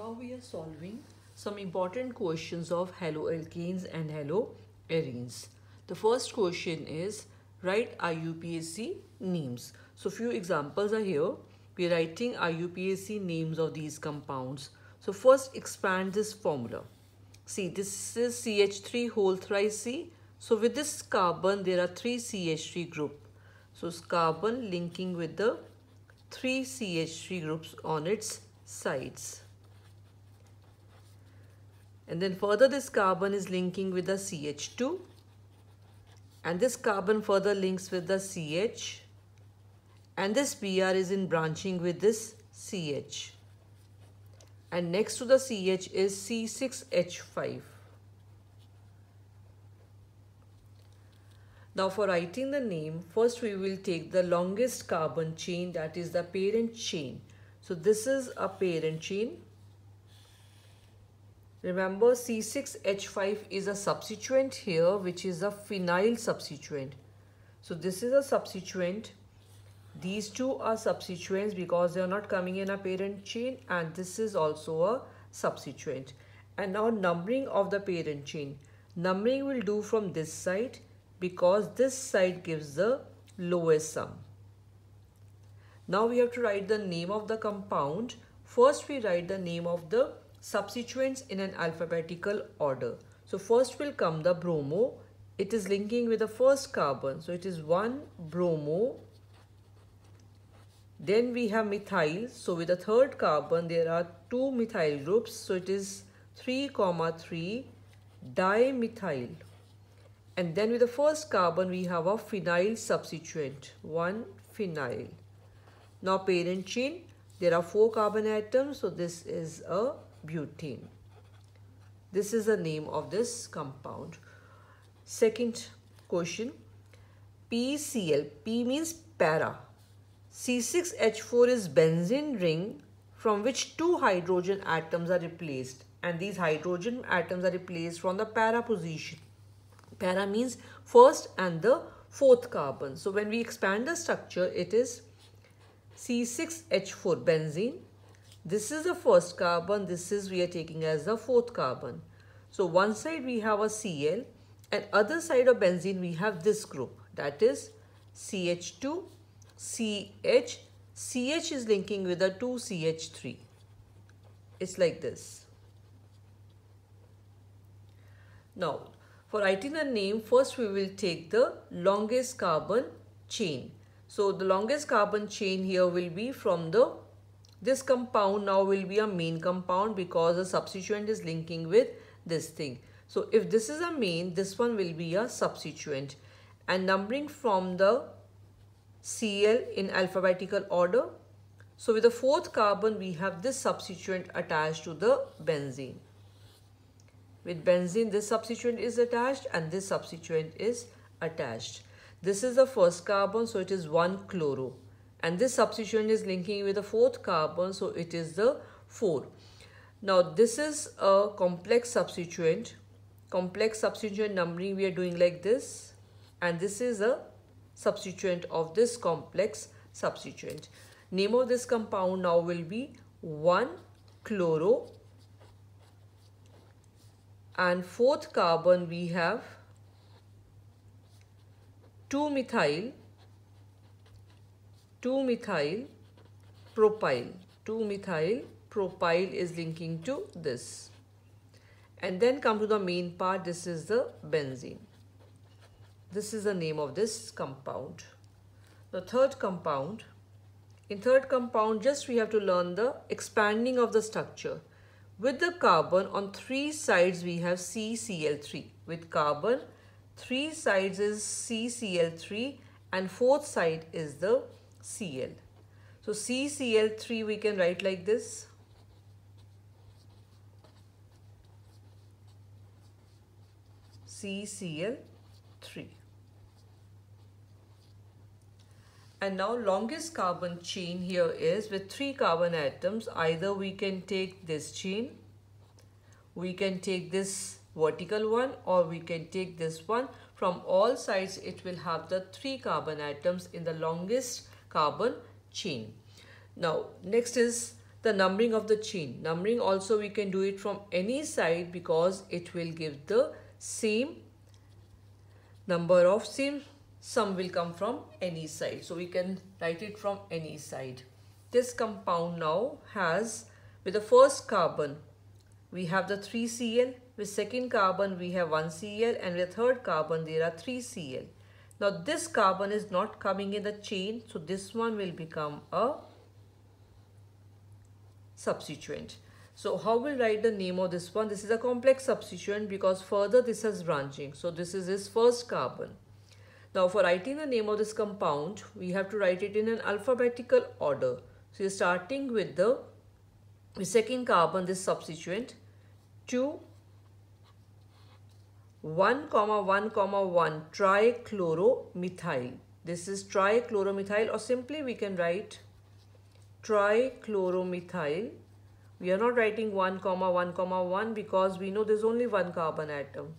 Now we are solving some important questions of haloalkanes and haloarenes. The first question is write IUPAC names. So few examples are here. We are writing IUPAC names of these compounds. So first expand this formula. See this is CH3 whole thrice C. So with this carbon there are three CH3 group. So carbon linking with the three CH3 groups on its sides. And then further this carbon is linking with the CH2 and this carbon further links with the CH and this Br is in branching with this CH and next to the CH is C6H5. Now for writing the name, first we will take the longest carbon chain that is the parent chain. So this is a parent chain Remember C6H5 is a substituent here which is a phenyl substituent. So this is a substituent. These two are substituents because they are not coming in a parent chain and this is also a substituent. And now numbering of the parent chain. Numbering will do from this side because this side gives the lowest sum. Now we have to write the name of the compound. First we write the name of the substituents in an alphabetical order. So first will come the bromo. It is linking with the first carbon. So it is 1 bromo. Then we have methyl. So with the third carbon there are 2 methyl groups. So it is 3 comma 3 dimethyl. And then with the first carbon we have a phenyl substituent. 1 phenyl. Now parent chain there are 4 carbon atoms. So this is a butane. This is the name of this compound. Second question, PCl, P means para. C6H4 is benzene ring from which two hydrogen atoms are replaced and these hydrogen atoms are replaced from the para position. Para means first and the fourth carbon. So when we expand the structure, it is C6H4 benzene this is the first carbon, this is we are taking as the fourth carbon. So one side we have a Cl and other side of benzene we have this group that is CH2, CH, CH is linking with a 2CH3. It's like this. Now for writing the name first we will take the longest carbon chain. So the longest carbon chain here will be from the this compound now will be a main compound because the substituent is linking with this thing. So if this is a main, this one will be a substituent. And numbering from the Cl in alphabetical order. So with the fourth carbon, we have this substituent attached to the benzene. With benzene, this substituent is attached and this substituent is attached. This is the first carbon, so it is 1 chloro and this substituent is linking with the fourth carbon so it is the 4. Now this is a complex substituent. Complex substituent numbering we are doing like this and this is a substituent of this complex substituent. Name of this compound now will be 1 chloro and fourth carbon we have 2 methyl 2-methyl propyl. 2-methyl propyl is linking to this. And then come to the main part. This is the benzene. This is the name of this compound. The third compound. In third compound, just we have to learn the expanding of the structure. With the carbon on three sides, we have CCl3. With carbon, three sides is CCl3 and fourth side is the Cl. So CCl3 we can write like this. CCl3. And now longest carbon chain here is with three carbon atoms. Either we can take this chain, we can take this vertical one or we can take this one. From all sides it will have the three carbon atoms in the longest carbon chain. Now next is the numbering of the chain. Numbering also we can do it from any side because it will give the same number of same sum will come from any side. So we can write it from any side. This compound now has with the first carbon we have the 3 Cl with second carbon we have 1 Cl and with third carbon there are 3 Cl. Now this carbon is not coming in the chain. So this one will become a substituent. So how will write the name of this one? This is a complex substituent because further this has branching. So this is his first carbon. Now for writing the name of this compound, we have to write it in an alphabetical order. So you're starting with the, the second carbon, this substituent, 2, 1 comma 1 comma 1 trichloromethyl this is trichloromethyl or simply we can write trichloromethyl we are not writing 1 comma 1 comma 1 because we know there's only one carbon atom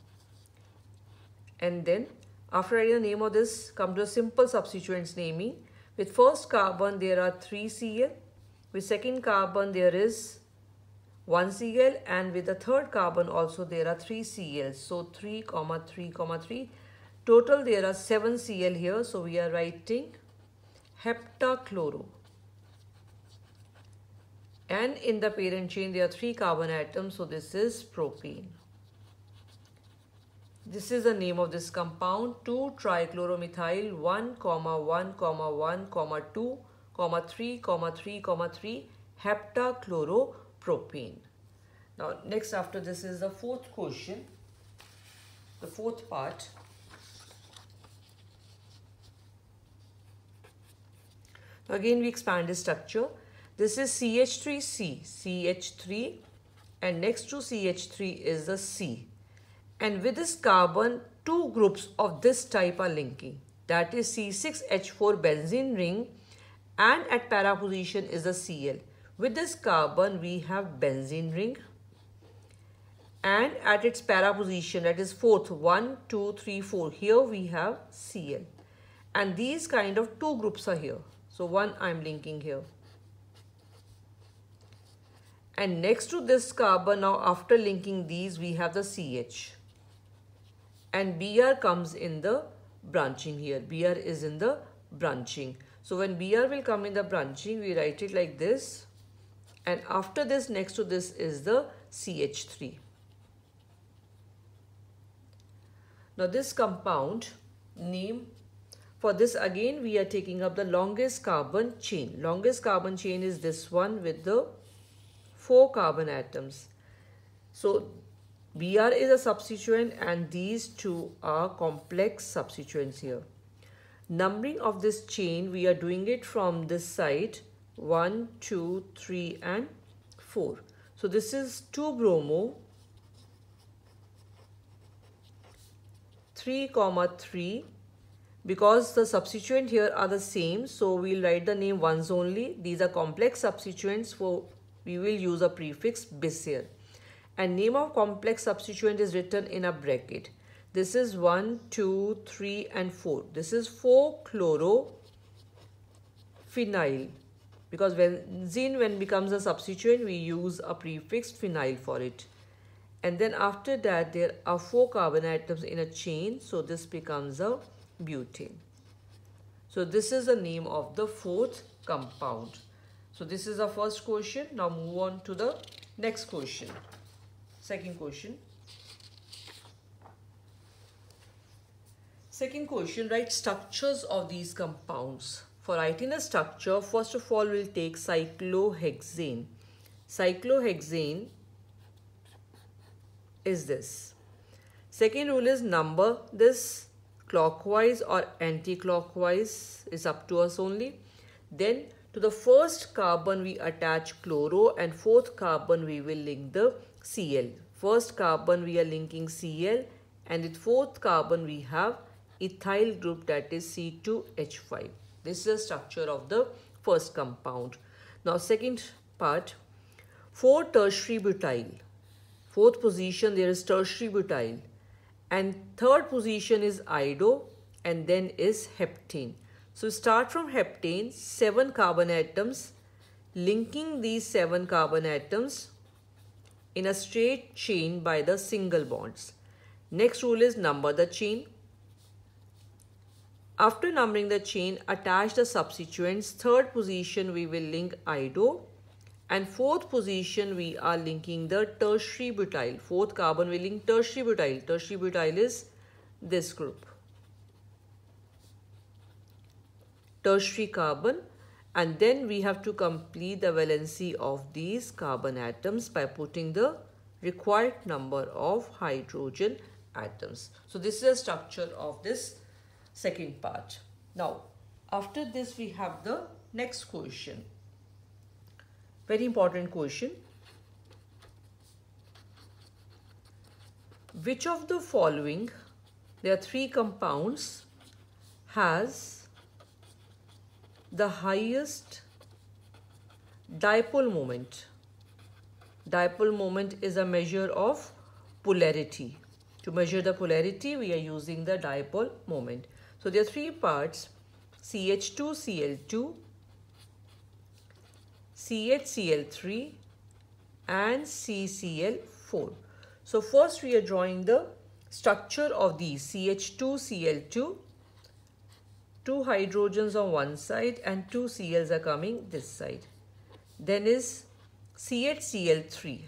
and then after writing the name of this come to a simple substituents naming with first carbon there are 3 Cl with second carbon there is 1 Cl and with the third carbon also there are 3 Cl. So 3 comma 3 comma 3. Total there are 7 Cl here. So we are writing heptachloro. And in the parent chain there are 3 carbon atoms. So this is propene. This is the name of this compound 2 trichloromethyl 1 comma 1 comma 1 comma 2 comma 3 comma 3 comma 3 heptachloro propane. Now next after this is the fourth question, the fourth part. Again we expand the structure. This is CH3C, CH3 and next to CH3 is the C. And with this carbon, two groups of this type are linking. That is C6H4 benzene ring and at para position is the Cl. With this carbon, we have benzene ring. And at its para position, that is fourth, one, two, three, four. Here we have Cl. And these kind of two groups are here. So one I'm linking here. And next to this carbon, now after linking these, we have the CH. And Br comes in the branching here. Br is in the branching. So when Br will come in the branching, we write it like this and after this next to this is the CH3. Now this compound name for this again we are taking up the longest carbon chain. Longest carbon chain is this one with the four carbon atoms. So Br is a substituent and these two are complex substituents here. Numbering of this chain we are doing it from this side 1, 2, 3 and 4. So this is 2 bromo 3 comma 3 because the substituent here are the same so we'll write the name once only these are complex substituents for we will use a prefix bis here and name of complex substituent is written in a bracket this is 1 2 3 and 4 this is 4 chloro phenyl because when benzene when becomes a substituent we use a prefix phenyl for it and then after that there are four carbon atoms in a chain so this becomes a butane so this is the name of the fourth compound so this is the first question now move on to the next question second question second question write structures of these compounds for writing a structure, first of all, we'll take cyclohexane. Cyclohexane is this. Second rule is number this clockwise or anti-clockwise is up to us only. Then to the first carbon we attach chloro and fourth carbon we will link the Cl. First carbon we are linking Cl and with fourth carbon we have ethyl group that is C2H5. This is the structure of the first compound. Now second part, 4 tertiary butyl. Fourth position there is tertiary butyl. And third position is ido and then is heptane. So start from heptane, 7 carbon atoms, linking these 7 carbon atoms in a straight chain by the single bonds. Next rule is number the chain. After numbering the chain, attach the substituents. Third position, we will link iodo. And fourth position, we are linking the tertiary butyl. Fourth carbon, we link tertiary butyl. Tertiary butyl is this group. Tertiary carbon. And then we have to complete the valency of these carbon atoms by putting the required number of hydrogen atoms. So this is the structure of this second part. Now, after this we have the next question. Very important question. Which of the following, there are three compounds, has the highest dipole moment? Dipole moment is a measure of polarity. To measure the polarity, we are using the dipole moment. So there are three parts CH2Cl2, CHCl3 and CCl4. So first we are drawing the structure of the CH2Cl2. Two hydrogens on one side and two Cls are coming this side. Then is CHCl3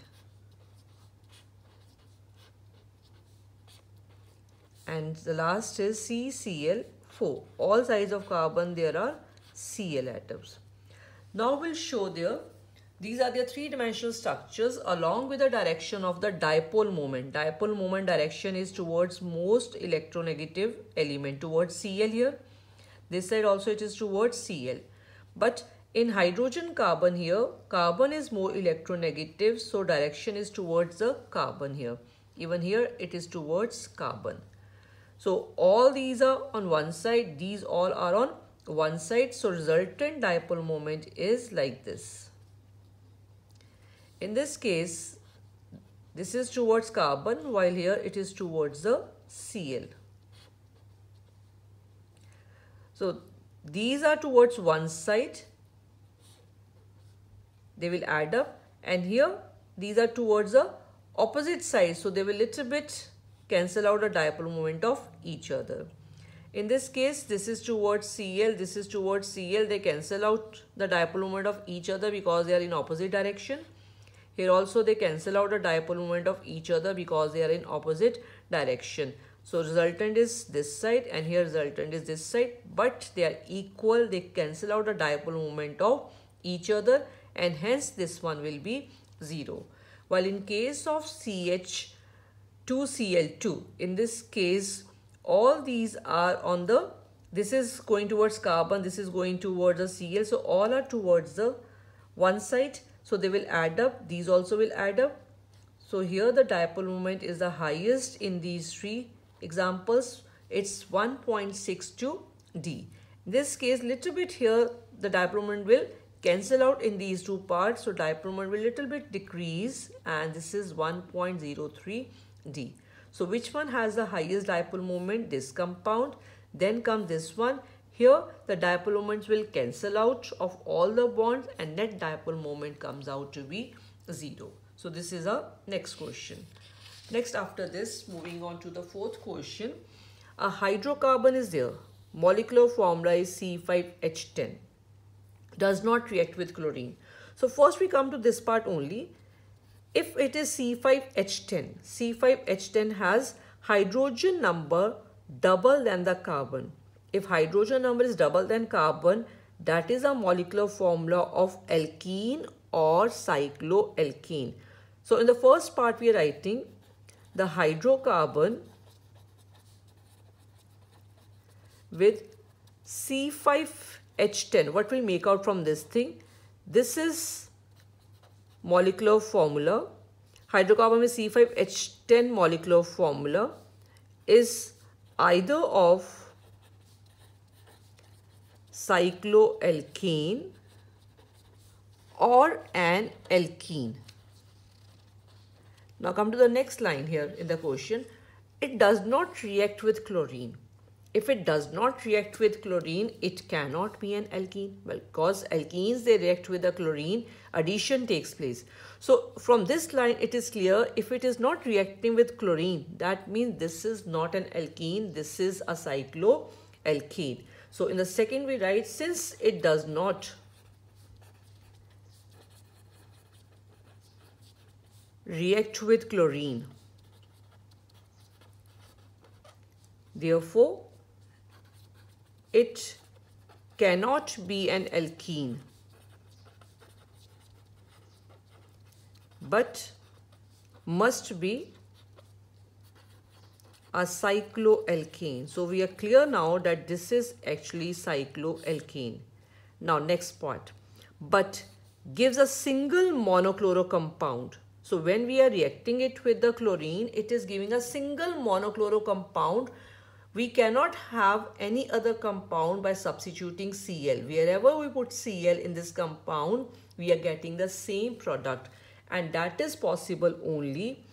and the last is CCl4. All sides of carbon there are Cl atoms. Now we'll show there. these are their three-dimensional structures along with the direction of the dipole moment. Dipole moment direction is towards most electronegative element, towards Cl here. This side also it is towards Cl. But in hydrogen carbon here, carbon is more electronegative, so direction is towards the carbon here. Even here it is towards carbon. So all these are on one side, these all are on one side. So resultant dipole moment is like this. In this case, this is towards carbon while here it is towards the Cl. So these are towards one side. They will add up and here these are towards the opposite side. So they will little bit cancel out the dipole moment of each other. In this case, this is towards CL, this is towards CL. They cancel out the dipole moment of each other because they are in opposite direction. Here also they cancel out the dipole moment of each other because they are in opposite direction. So resultant is this side and here resultant is this side. But they are equal. They cancel out the dipole moment of each other and hence this one will be 0. While in case of CH, 2Cl2. In this case, all these are on the, this is going towards carbon, this is going towards the Cl. So all are towards the one side. So they will add up. These also will add up. So here the dipole moment is the highest in these three examples. It's 1.62 D. In this case, little bit here, the dipole moment will cancel out in these two parts. So dipole moment will little bit decrease and this is 1.03 D. So which one has the highest dipole moment? This compound. Then come this one. Here the dipole moments will cancel out of all the bonds and net dipole moment comes out to be 0. So this is our next question. Next after this moving on to the fourth question. A hydrocarbon is there. Molecular formula is C5H10. Does not react with chlorine. So first we come to this part only if it is C5H10, C5H10 has hydrogen number double than the carbon. If hydrogen number is double than carbon, that is a molecular formula of alkene or cycloalkene. So in the first part we are writing the hydrocarbon with C5H10. What we make out from this thing? This is molecular formula, hydrocarbon with C5H10 molecular formula is either of cycloalkane or an alkene. Now come to the next line here in the question. It does not react with chlorine. If it does not react with chlorine, it cannot be an alkene. Well, because alkenes, they react with the chlorine, addition takes place. So from this line, it is clear if it is not reacting with chlorine, that means this is not an alkene, this is a cycloalkene. So in the second we write, since it does not react with chlorine, therefore it cannot be an alkene. but must be a cycloalkane. So we are clear now that this is actually cycloalkane. Now next part, but gives a single monochloro compound. So when we are reacting it with the chlorine, it is giving a single monochloro compound we cannot have any other compound by substituting Cl. Wherever we put Cl in this compound, we are getting the same product. And that is possible only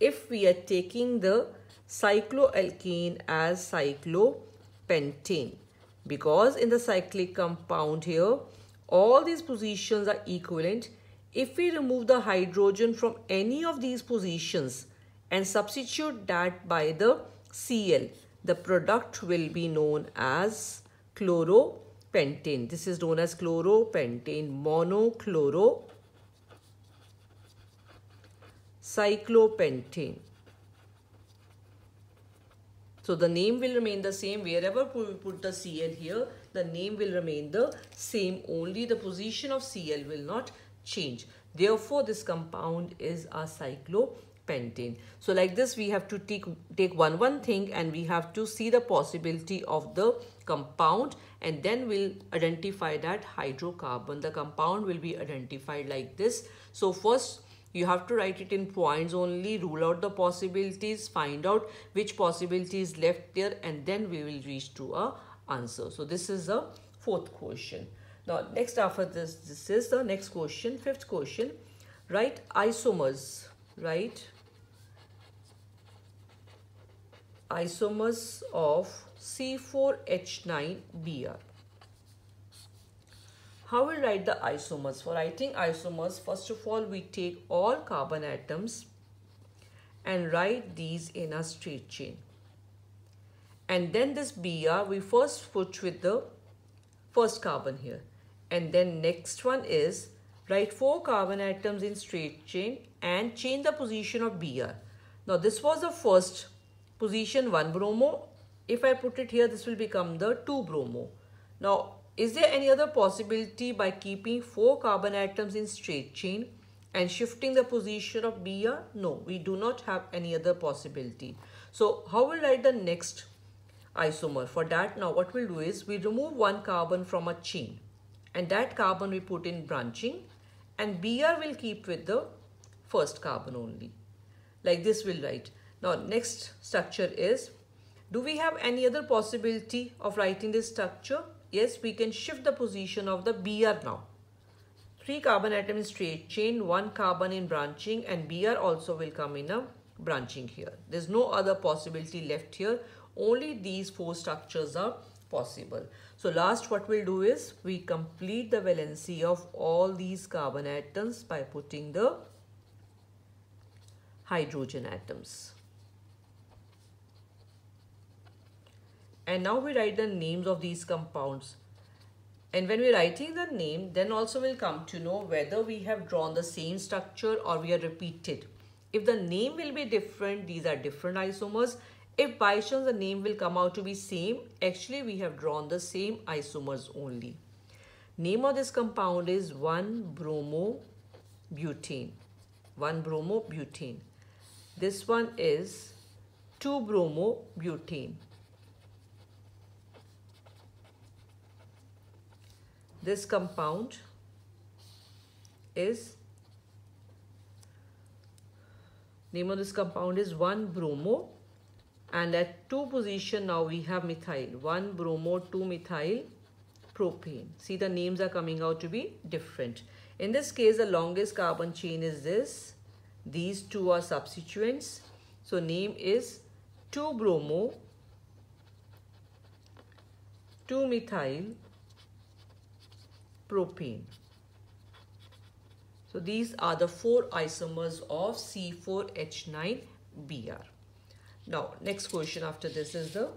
if we are taking the cycloalkane as cyclopentane. Because in the cyclic compound here, all these positions are equivalent. If we remove the hydrogen from any of these positions and substitute that by the Cl, the product will be known as chloropentane. This is known as chloropentane, monochlorocyclopentane. So the name will remain the same wherever we put the Cl here the name will remain the same only the position of Cl will not change. Therefore this compound is a cyclopentane pentane. So like this we have to take, take one one thing and we have to see the possibility of the compound and then we'll identify that hydrocarbon. The compound will be identified like this. So first you have to write it in points only, rule out the possibilities, find out which possibility is left there and then we will reach to a answer. So this is the fourth question. Now next after this, this is the next question, fifth question. Write isomers, right? isomers of C4H9Br. How we write the isomers? For writing isomers, first of all, we take all carbon atoms and write these in a straight chain. And then this Br, we first put with the first carbon here. And then next one is write four carbon atoms in straight chain and change the position of Br. Now this was the first position 1 bromo. If I put it here, this will become the 2 bromo. Now, is there any other possibility by keeping 4 carbon atoms in straight chain and shifting the position of Br? No, we do not have any other possibility. So, how will write the next isomer? For that, now what we'll do is we remove one carbon from a chain and that carbon we put in branching and Br will keep with the first carbon only. Like this we'll write now next structure is, do we have any other possibility of writing this structure? Yes, we can shift the position of the Br now. 3 carbon atoms straight chain, 1 carbon in branching and Br also will come in a branching here. There's no other possibility left here. Only these four structures are possible. So last what we'll do is we complete the valency of all these carbon atoms by putting the hydrogen atoms. and now we write the names of these compounds and when we're writing the name then also we'll come to know whether we have drawn the same structure or we are repeated if the name will be different these are different isomers if by chance the name will come out to be same actually we have drawn the same isomers only name of this compound is 1 bromobutane 1 bromobutane this one is 2 bromobutane this compound is name of this compound is 1 bromo and at two position now we have methyl 1 bromo 2 methyl propane see the names are coming out to be different in this case the longest carbon chain is this these two are substituents so name is 2 bromo 2 methyl propane. So these are the four isomers of C4H9Br. Now next question after this is the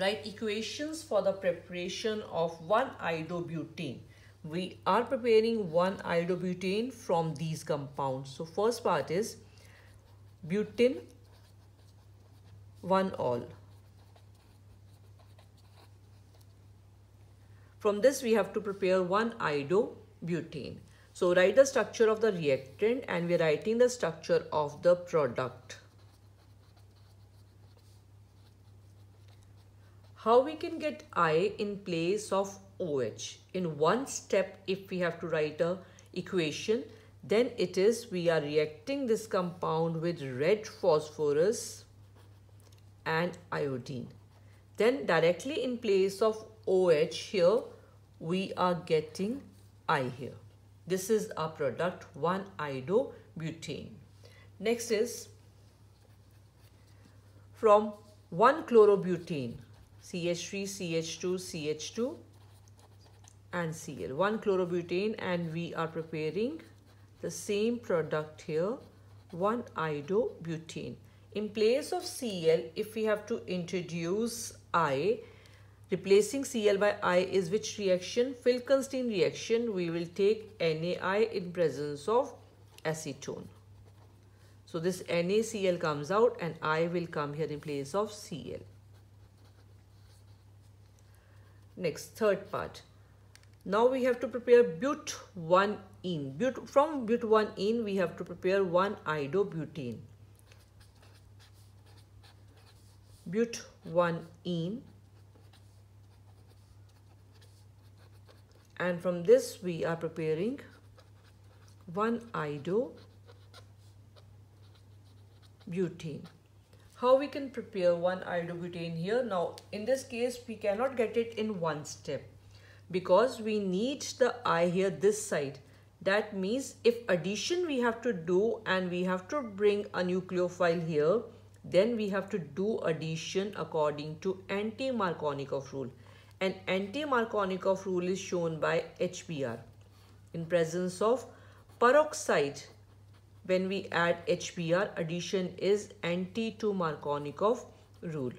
write equations for the preparation of one iodobutane. We are preparing one iodobutane from these compounds. So first part is butane 1 all From this, we have to prepare one iodobutane. So write the structure of the reactant and we are writing the structure of the product. How we can get I in place of OH? In one step, if we have to write a equation, then it is we are reacting this compound with red phosphorus and iodine. Then directly in place of OH here, we are getting I here. This is our product 1-iodobutane. Next is from 1-chlorobutane, CH3, CH2, CH2 and Cl. 1-chlorobutane and we are preparing the same product here, 1-iodobutane. In place of Cl, if we have to introduce I, Replacing Cl by I is which reaction? Finkelstein reaction. We will take NaI in presence of acetone. So this NaCl comes out and I will come here in place of Cl. Next, third part. Now we have to prepare but 1-ene. But from but 1-ene we have to prepare 1-idobutene. But 1-ene and from this we are preparing one ido butane how we can prepare one iodobutane here now in this case we cannot get it in one step because we need the i here this side that means if addition we have to do and we have to bring a nucleophile here then we have to do addition according to anti-Markovnikov rule an anti-Markovnikov rule is shown by HBr. In presence of peroxide, when we add HBr, addition is anti to Markovnikov rule.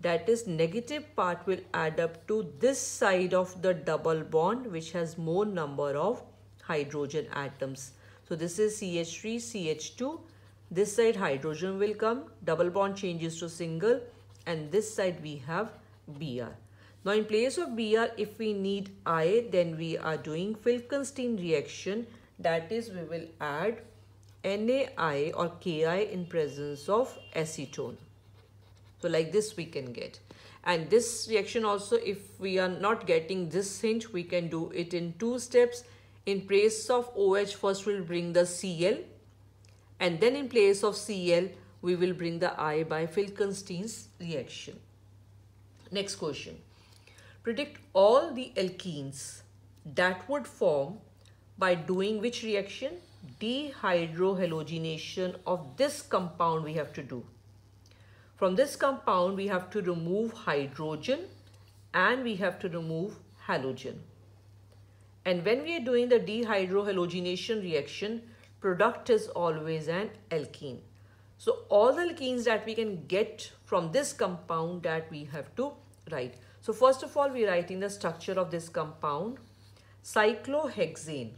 That is negative part will add up to this side of the double bond which has more number of hydrogen atoms. So this is CH3, CH2. This side hydrogen will come, double bond changes to single and this side we have Br. Now in place of Br, if we need I, then we are doing Wilkenstein reaction. That is, we will add NaI or Ki in presence of acetone. So like this we can get. And this reaction also, if we are not getting this hint, we can do it in two steps. In place of OH, first we'll bring the Cl. And then in place of Cl, we will bring the I by Wilkenstein's reaction. Next question predict all the alkenes that would form by doing which reaction? Dehydrohalogenation of this compound we have to do. From this compound, we have to remove hydrogen and we have to remove halogen. And when we are doing the dehydrohalogenation reaction, product is always an alkene. So all the alkenes that we can get from this compound that we have to write. So first of all, we're writing the structure of this compound, cyclohexane.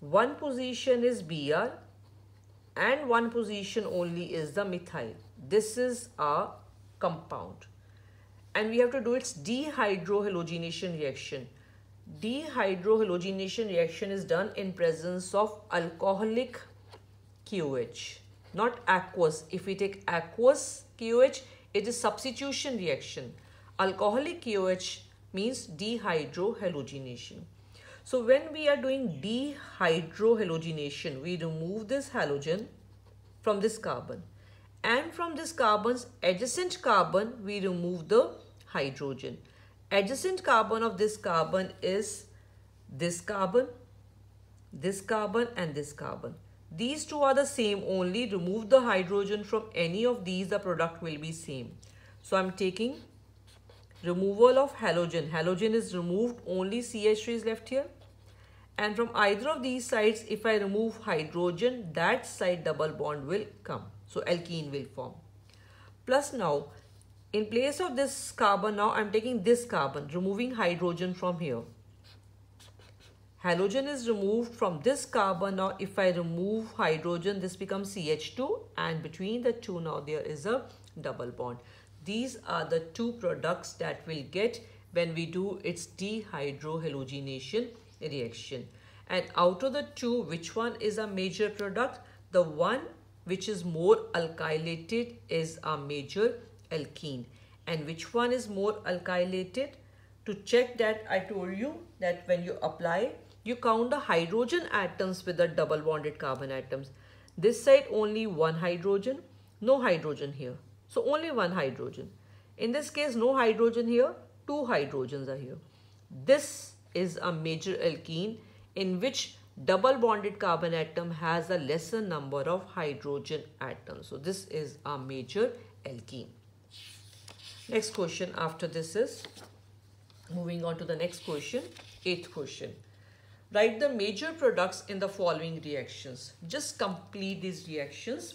One position is Br and one position only is the methyl. This is a compound. And we have to do its dehydrohalogenation reaction. Dehydrohalogenation reaction is done in presence of alcoholic QH, not aqueous. If we take aqueous QH, it is substitution reaction. Alcoholic KOH means dehydrohalogenation. So when we are doing dehydrohalogenation, we remove this halogen from this carbon. And from this carbon's adjacent carbon, we remove the hydrogen. Adjacent carbon of this carbon is this carbon, this carbon and this carbon. These two are the same only. Remove the hydrogen from any of these. The product will be same. So I'm taking removal of halogen. Halogen is removed. Only CH3 is left here. And from either of these sides, if I remove hydrogen, that side double bond will come. So alkene will form. Plus now, in place of this carbon, now I'm taking this carbon, removing hydrogen from here halogen is removed from this carbon now if I remove hydrogen this becomes CH2 and between the two now there is a double bond. These are the two products that we'll get when we do its dehydrohalogenation reaction. And out of the two which one is a major product? The one which is more alkylated is a major alkene and which one is more alkylated? To check that I told you that when you apply you count the hydrogen atoms with the double bonded carbon atoms. This side only one hydrogen, no hydrogen here. So only one hydrogen. In this case, no hydrogen here, two hydrogens are here. This is a major alkene in which double bonded carbon atom has a lesser number of hydrogen atoms. So this is a major alkene. Next question after this is moving on to the next question, eighth question. Write the major products in the following reactions. Just complete these reactions.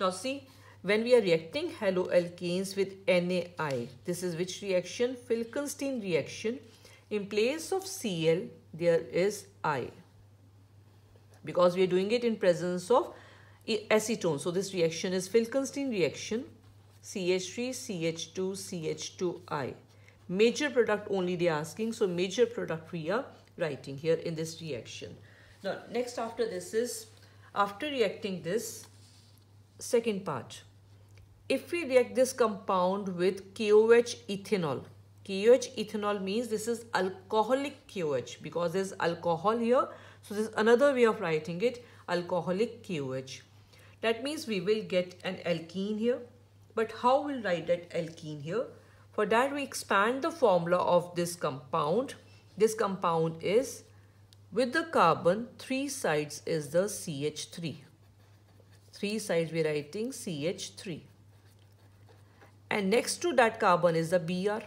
Now see, when we are reacting haloalkanes with NaI, this is which reaction? Filkenstein reaction. In place of Cl, there is I. Because we are doing it in presence of acetone. So this reaction is Filkenstein reaction. CH3, CH2, CH2I. Major product only they are asking. So major product we are writing here in this reaction. Now next after this is after reacting this second part. If we react this compound with KOH ethanol, KOH ethanol means this is alcoholic KOH because there's alcohol here. So this is another way of writing it, alcoholic KOH. That means we will get an alkene here. But how we'll write that alkene here? For that we expand the formula of this compound this compound is with the carbon, three sides is the CH3. Three sides we are writing CH3. And next to that carbon is the Br.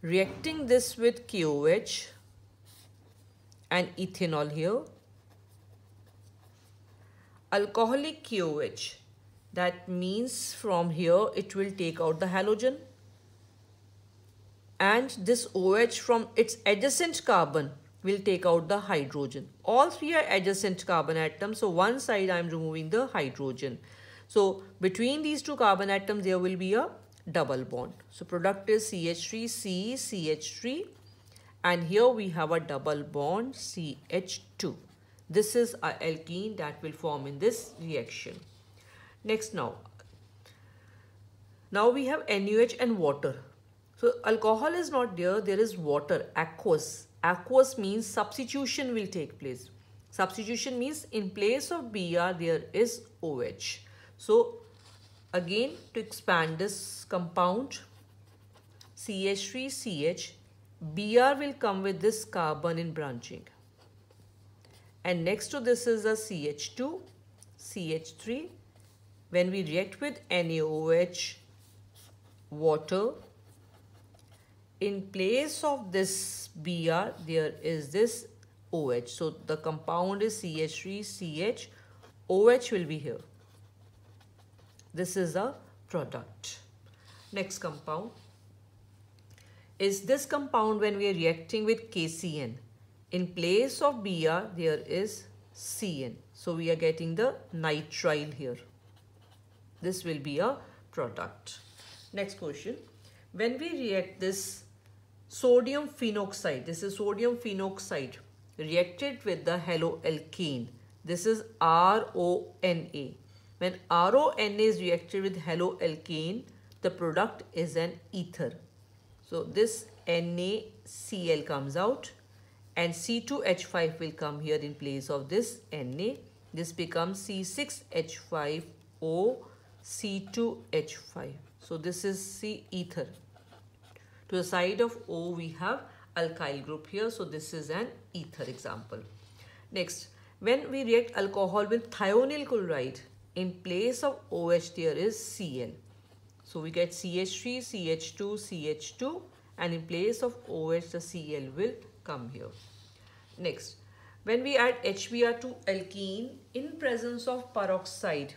Reacting this with KOH and ethanol here. Alcoholic KOH that means from here it will take out the halogen and this OH from its adjacent carbon will take out the hydrogen. All three are adjacent carbon atoms. So one side I am removing the hydrogen. So between these two carbon atoms there will be a double bond. So product is CH3, CH3 and here we have a double bond CH2. This is a alkene that will form in this reaction. Next now. Now we have NUH and water. So alcohol is not there, there is water, aqueous. Aqueous means substitution will take place. Substitution means in place of Br there is OH. So again to expand this compound CH3CH, Br will come with this carbon in branching. And next to this is a CH2, CH3. When we react with NaOH, water, in place of this Br, there is this OH. So the compound is CH3, CH, OH will be here. This is a product. Next compound is this compound when we are reacting with KCN. In place of Br, there is CN. So we are getting the nitrile here. This will be a product. Next question. When we react this sodium phenoxide this is sodium phenoxide reacted with the haloalkene this is RONA when RONA is reacted with haloalkene the product is an ether so this NaCl comes out and C2H5 will come here in place of this Na. This becomes C6H5O C2H5. So this is C ether the side of O we have alkyl group here. So this is an ether example. Next, when we react alcohol with thionyl chloride, in place of OH there is Cl. So we get CH3, CH2, CH2 and in place of OH the Cl will come here. Next, when we add HBr to alkene in presence of peroxide,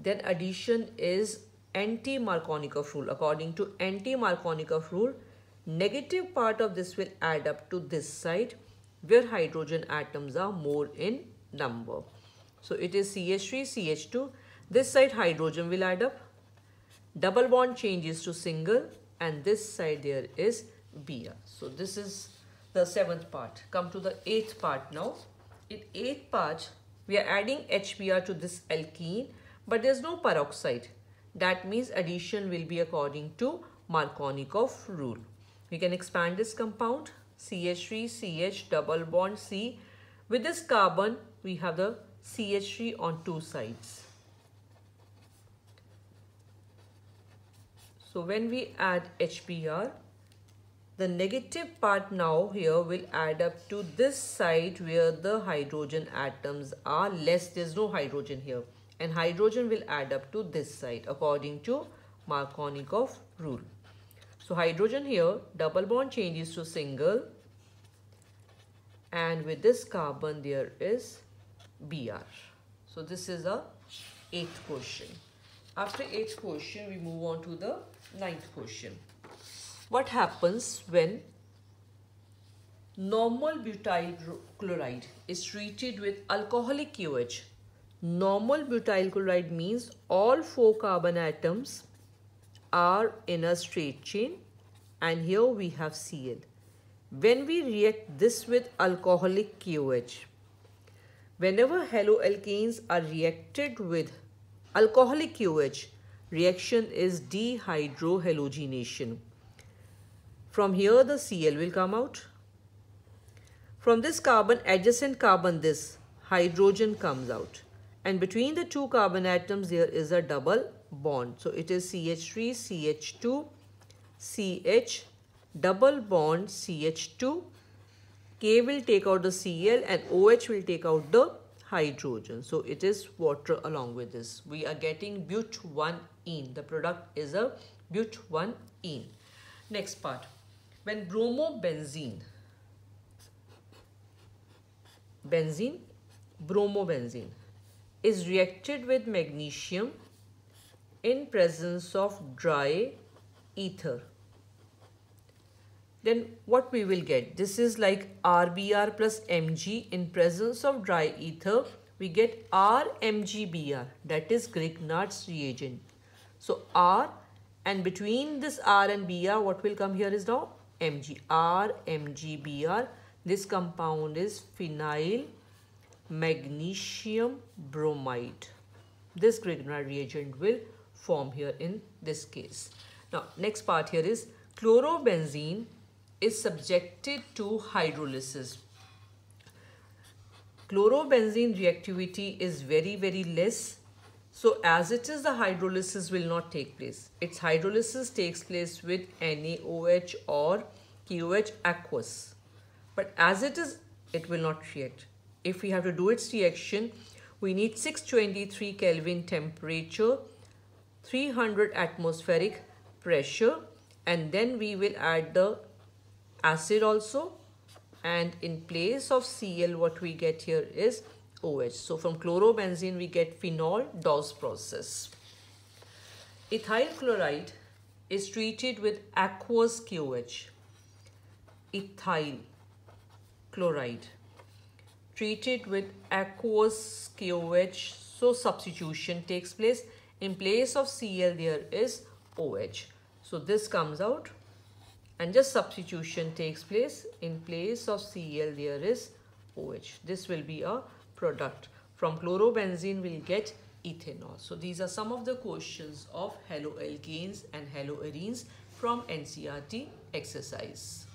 then addition is anti-Markovnikov rule. According to anti-Markovnikov rule, negative part of this will add up to this side where hydrogen atoms are more in number. So it is CH3, CH2. This side hydrogen will add up. Double bond changes to single and this side there is Br. So this is the seventh part. Come to the eighth part now. In eighth part, we are adding HBr to this alkene but there's no peroxide. That means addition will be according to Markovnikov rule. We can expand this compound CH3, CH double bond C. With this carbon, we have the CH3 on two sides. So when we add HBr, the negative part now here will add up to this side where the hydrogen atoms are less. There's no hydrogen here. And hydrogen will add up to this side according to Markovnikov rule. So hydrogen here, double bond changes to single and with this carbon there is Br. So this is a eighth question. After eighth question, we move on to the ninth question. What happens when normal butyl chloride is treated with alcoholic QH? Normal butyl chloride means all four carbon atoms are in a straight chain and here we have Cl. When we react this with alcoholic KOH, whenever haloalkanes are reacted with alcoholic KOH, reaction is dehydrohalogenation. From here the Cl will come out. From this carbon, adjacent carbon, this hydrogen comes out. And between the two carbon atoms, there is a double bond. So it is CH3, CH2, CH, double bond CH2. K will take out the Cl and OH will take out the hydrogen. So it is water along with this. We are getting but1-ene. The product is a but1-ene. Next part. When bromobenzene, benzene, bromobenzene is reacted with magnesium in presence of dry ether. Then what we will get? This is like RBr plus Mg in presence of dry ether. We get RMGBr that is Grignard's reagent. So R and between this R and Br what will come here is now Mg. R, This compound is phenyl magnesium bromide. This Grignard reagent will form here in this case. Now, next part here is chlorobenzene is subjected to hydrolysis. Chlorobenzene reactivity is very, very less. So as it is, the hydrolysis will not take place. Its hydrolysis takes place with NaOH or KOH aqueous. But as it is, it will not react. If we have to do its reaction, we need 623 Kelvin temperature 300 atmospheric pressure and then we will add the acid also and in place of Cl what we get here is OH. So from chlorobenzene we get phenol DOS process. Ethyl chloride is treated with aqueous QH. Ethyl chloride treated with aqueous QH so substitution takes place in place of Cl there is OH. So this comes out and just substitution takes place in place of Cl there is OH. This will be a product. From chlorobenzene we'll get ethanol. So these are some of the questions of haloalkanes and haloarenes from NCRT exercise.